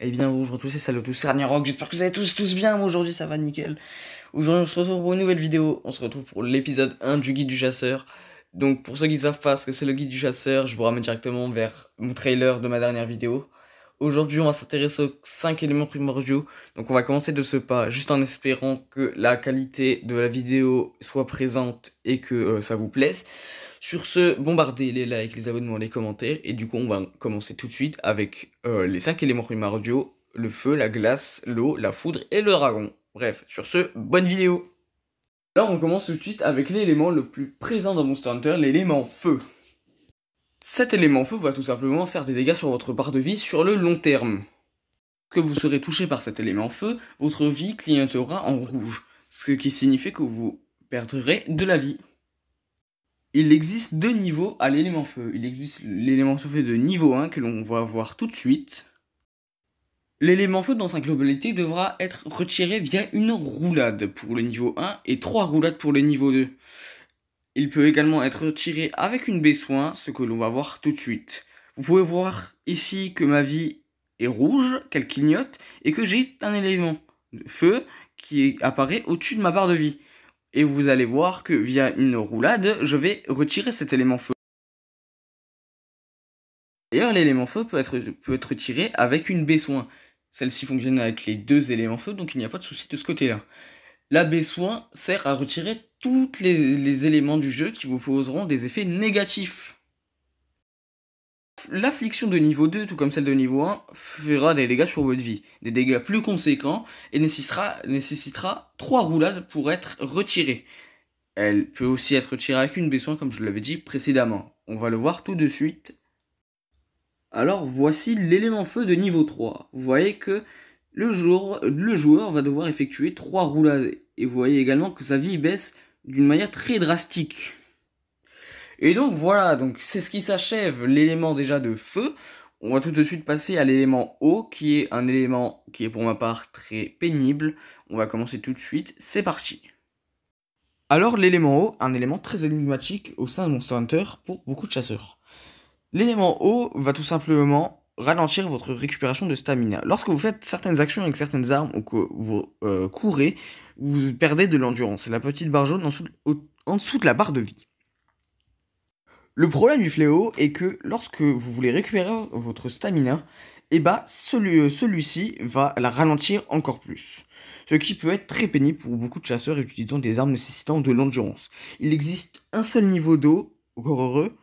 Eh bien bonjour à tous et salut à tous, c'est Rock, j'espère que vous allez tous tous bien, aujourd'hui ça va nickel. Aujourd'hui on se retrouve pour une nouvelle vidéo, on se retrouve pour l'épisode 1 du guide du chasseur. Donc pour ceux qui ne savent pas ce que c'est le guide du chasseur, je vous ramène directement vers mon trailer de ma dernière vidéo. Aujourd'hui on va s'intéresser aux 5 éléments primordiaux, donc on va commencer de ce pas, juste en espérant que la qualité de la vidéo soit présente et que euh, ça vous plaise. Sur ce, bombardez les likes, les abonnements, les commentaires. Et du coup, on va commencer tout de suite avec euh, les 5 éléments primordiaux le feu, la glace, l'eau, la foudre et le dragon. Bref, sur ce, bonne vidéo Alors on commence tout de suite avec l'élément le plus présent dans Monster Hunter, l'élément feu. Cet élément feu va tout simplement faire des dégâts sur votre barre de vie sur le long terme. Que vous serez touché par cet élément feu, votre vie clignotera en rouge, ce qui signifie que vous perdrez de la vie il existe deux niveaux à l'élément feu. Il existe l'élément feu de niveau 1 que l'on va voir tout de suite. L'élément feu dans sa globalité devra être retiré via une roulade pour le niveau 1 et trois roulades pour le niveau 2. Il peut également être retiré avec une baie soin, ce que l'on va voir tout de suite. Vous pouvez voir ici que ma vie est rouge, qu'elle clignote, et que j'ai un élément de feu qui apparaît au-dessus de ma barre de vie. Et vous allez voir que via une roulade, je vais retirer cet élément feu. D'ailleurs, l'élément feu peut être, peut être avec une B-soin. Celle-ci fonctionne avec les deux éléments feu, donc il n'y a pas de souci de ce côté-là. La B-soin sert à retirer tous les éléments du jeu qui vous poseront des effets négatifs. L'affliction de niveau 2, tout comme celle de niveau 1, fera des dégâts sur votre vie, des dégâts plus conséquents, et nécessitera, 3 roulades pour être retirée. Elle peut aussi être retirée avec une baisson, comme je l'avais dit précédemment. On va le voir tout de suite. Alors voici l'élément feu de niveau 3. Vous voyez que le le joueur va devoir effectuer 3 roulades, et vous voyez également que sa vie baisse d'une manière très drastique. Et donc voilà, donc c'est ce qui s'achève l'élément déjà de feu. On va tout de suite passer à l'élément eau, qui est un élément qui est pour ma part très pénible. On va commencer tout de suite, c'est parti. Alors l'élément eau, un élément très énigmatique au sein de Monster Hunter pour beaucoup de chasseurs. L'élément eau va tout simplement ralentir votre récupération de stamina. Lorsque vous faites certaines actions avec certaines armes ou que vous euh, courez, vous perdez de l'endurance. C'est la petite barre jaune en dessous de la barre de vie. Le problème du fléau est que lorsque vous voulez récupérer votre stamina, et eh bah ben, celui, euh, ci va la ralentir encore plus. Ce qui peut être très pénible pour beaucoup de chasseurs utilisant des armes nécessitant de l'endurance. Il existe un seul niveau d'eau, encore heureux,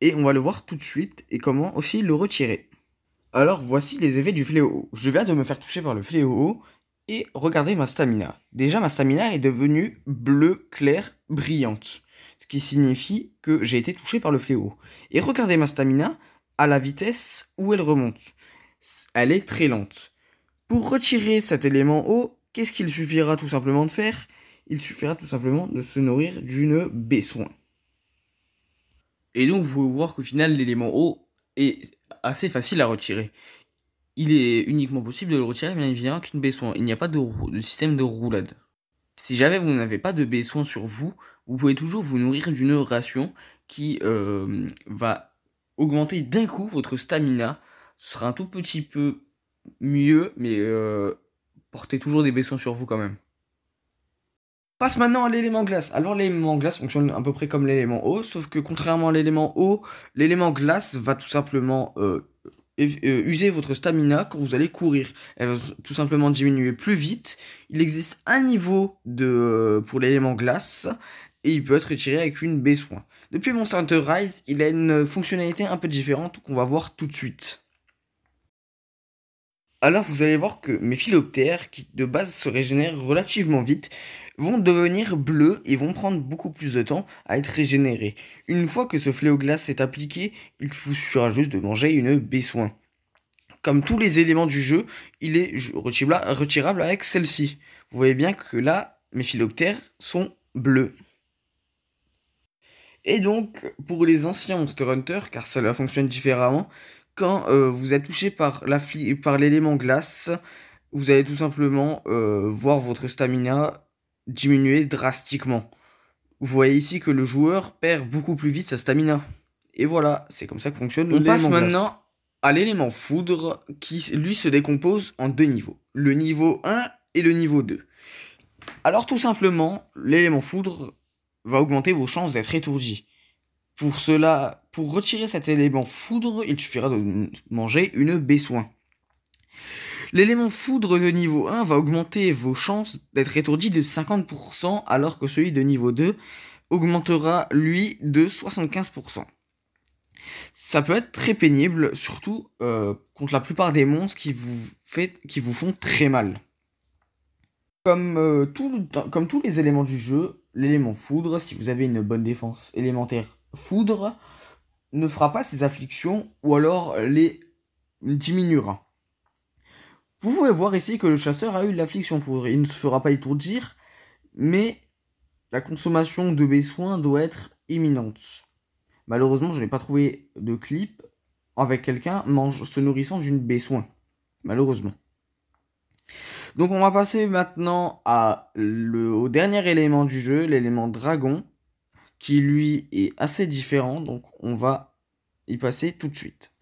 et on va le voir tout de suite et comment aussi le retirer. Alors voici les effets du fléau. Je viens de me faire toucher par le fléau et regardez ma stamina. Déjà ma stamina est devenue bleu clair brillante ce qui signifie que j'ai été touché par le fléau. Et regardez ma stamina à la vitesse où elle remonte. Elle est très lente. Pour retirer cet élément O, qu'est-ce qu'il suffira tout simplement de faire Il suffira tout simplement de se nourrir d'une baie Et donc vous pouvez voir qu'au final l'élément O est assez facile à retirer. Il est uniquement possible de le retirer bien évidemment qu'une baie Il n'y a pas de, système de roulade. Si jamais vous n'avez pas de baie soin sur vous, vous pouvez toujours vous nourrir d'une ration qui euh, va augmenter d'un coup votre stamina. Ce sera un tout petit peu mieux, mais euh, portez toujours des baissons sur vous quand même. Passe maintenant à l'élément glace. Alors l'élément glace fonctionne à peu près comme l'élément eau, sauf que contrairement à l'élément eau, l'élément glace va tout simplement euh, user votre stamina quand vous allez courir. Elle va tout simplement diminuer plus vite. Il existe un niveau de, pour l'élément glace et il peut être retiré avec une baie soin. Depuis Monster Hunter Rise, il a une fonctionnalité un peu différente qu'on va voir tout de suite. Alors vous allez voir que mes philoptères, qui de base se régénèrent relativement vite, vont devenir bleus et vont prendre beaucoup plus de temps à être régénérés. Une fois que ce fléau glace est appliqué, il vous suffira juste de manger une baie soin. Comme tous les éléments du jeu, il est retirable avec celle-ci. Vous voyez bien que là, mes philoptères sont bleus. Et donc, pour les anciens Monster Hunter, car cela fonctionne différemment, quand euh, vous êtes touché par l'élément glace, vous allez tout simplement euh, voir votre stamina diminuer drastiquement. Vous voyez ici que le joueur perd beaucoup plus vite sa stamina. Et voilà, c'est comme ça que fonctionne On passe maintenant à l'élément foudre qui, lui, se décompose en deux niveaux. Le niveau 1 et le niveau 2. Alors tout simplement, l'élément foudre va augmenter vos chances d'être étourdi. Pour cela, pour retirer cet élément foudre, il suffira de manger une baie-soin. L'élément foudre de niveau 1 va augmenter vos chances d'être étourdi de 50% alors que celui de niveau 2 augmentera lui de 75%. Ça peut être très pénible, surtout euh, contre la plupart des monstres qui vous, font très mal. Euh, comme tous les éléments du jeu, L'élément foudre, si vous avez une bonne défense élémentaire foudre, ne fera pas ses afflictions ou alors les diminuera. Vous pouvez voir ici que le chasseur a eu l'affliction foudre. Il ne se fera pas étourdir, mais la consommation de mes soins doit être imminente. Malheureusement, je n'ai pas trouvé de clip avec quelqu'un se nourrissant d'une baie soin. Malheureusement. Donc on va passer maintenant au dernier élément du jeu, l'élément dragon, qui lui est assez différent, donc on va y passer tout de suite.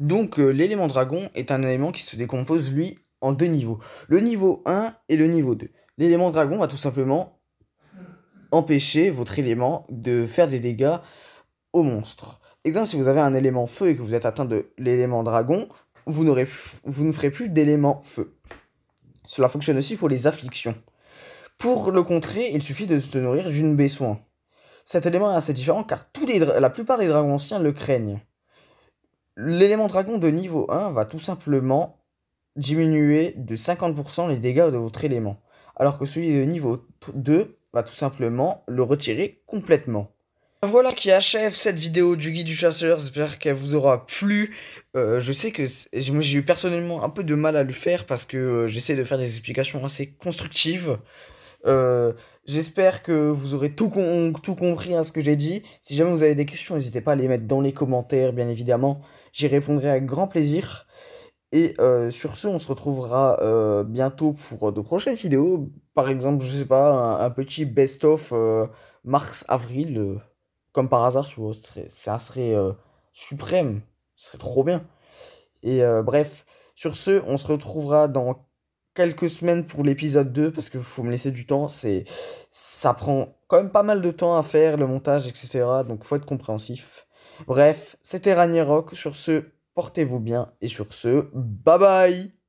Donc euh, l'élément dragon est un élément qui se décompose lui en deux niveaux. Le niveau 1 et le niveau 2. L'élément dragon va tout simplement empêcher votre élément de faire des dégâts au monstre. Exemple, si vous avez un élément feu et que vous êtes atteint de l'élément dragon, vous, n'aurez, ne ferez plus d'éléments feu. Cela fonctionne aussi pour les afflictions. Pour le contrer, il suffit de se nourrir d'une baie soin. Cet élément est assez différent car la plupart des dragons anciens le craignent. L'élément dragon de niveau 1 va tout simplement diminuer de 50% les dégâts de votre élément, alors que celui de niveau 2 va tout simplement le retirer complètement. Voilà qui achève cette vidéo du guide du chasseur. J'espère qu'elle vous aura plu. Euh, je sais que moi j'ai eu personnellement un peu de mal à le faire parce que euh, j'essaie de faire des explications assez constructives. Euh, j'espère que vous aurez tout, tout compris à ce que j'ai dit. Si jamais vous avez des questions, n'hésitez pas à les mettre dans les commentaires, bien évidemment. J'y répondrai avec grand plaisir. Et sur ce, on se retrouvera bientôt pour de prochaines vidéos. Par exemple, je sais pas, un petit best-of mars-avril comme par hasard, ça serait, euh, suprême, ce serait trop bien. Et euh, bref, sur ce, on se retrouvera dans quelques semaines pour l'épisode 2 parce qu'il faut me laisser du temps, c'est ça prend quand même pas mal de temps à faire le montage etc. Donc faut être compréhensif. Bref, c'était Ragnarok, Rock. Sur ce, portez-vous bien et sur ce, bye bye.